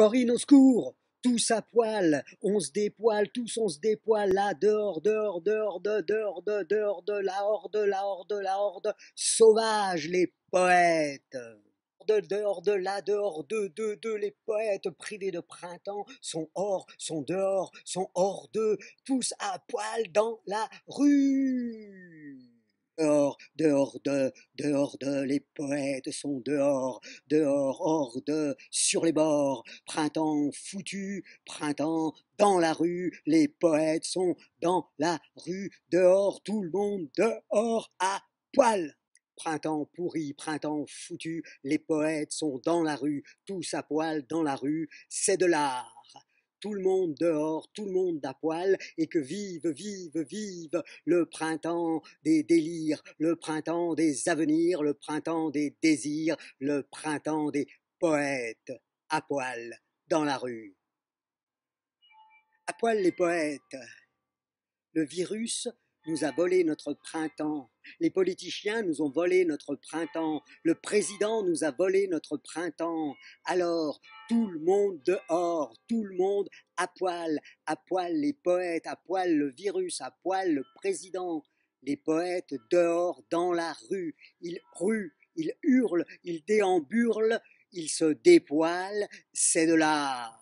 Corinne, au secours tous à poil, on se dépoile, tous on se dépoile, là, dehors, dehors, dehors, de, dehors, de, dehors, de, la horde, la horde, la horde, sauvage, les poètes. De dehors, de la dehors, de, de, de, les poètes privés de printemps sont hors, sont dehors, sont hors de, tous à poil dans la rue dehors de, dehors de, les poètes sont dehors, dehors, hors de, sur les bords, printemps foutu, printemps dans la rue, les poètes sont dans la rue, dehors, tout le monde dehors à poil. Printemps pourri, printemps foutu, les poètes sont dans la rue, tous à poil dans la rue, c'est de l'art tout le monde dehors, tout le monde à poil, et que vive, vive, vive le printemps des délires, le printemps des avenirs, le printemps des désirs, le printemps des poètes à poil dans la rue. À poil les poètes. Le virus nous a volé notre printemps. Les politiciens nous ont volé notre printemps. Le président nous a volé notre printemps. Alors, tout le monde dehors, tout le monde à poil, à poil les poètes, à poil le virus, à poil le président. Les poètes dehors, dans la rue, ils ruent, ils hurlent, ils déamburlent, ils se dépoilent, c'est de l'art.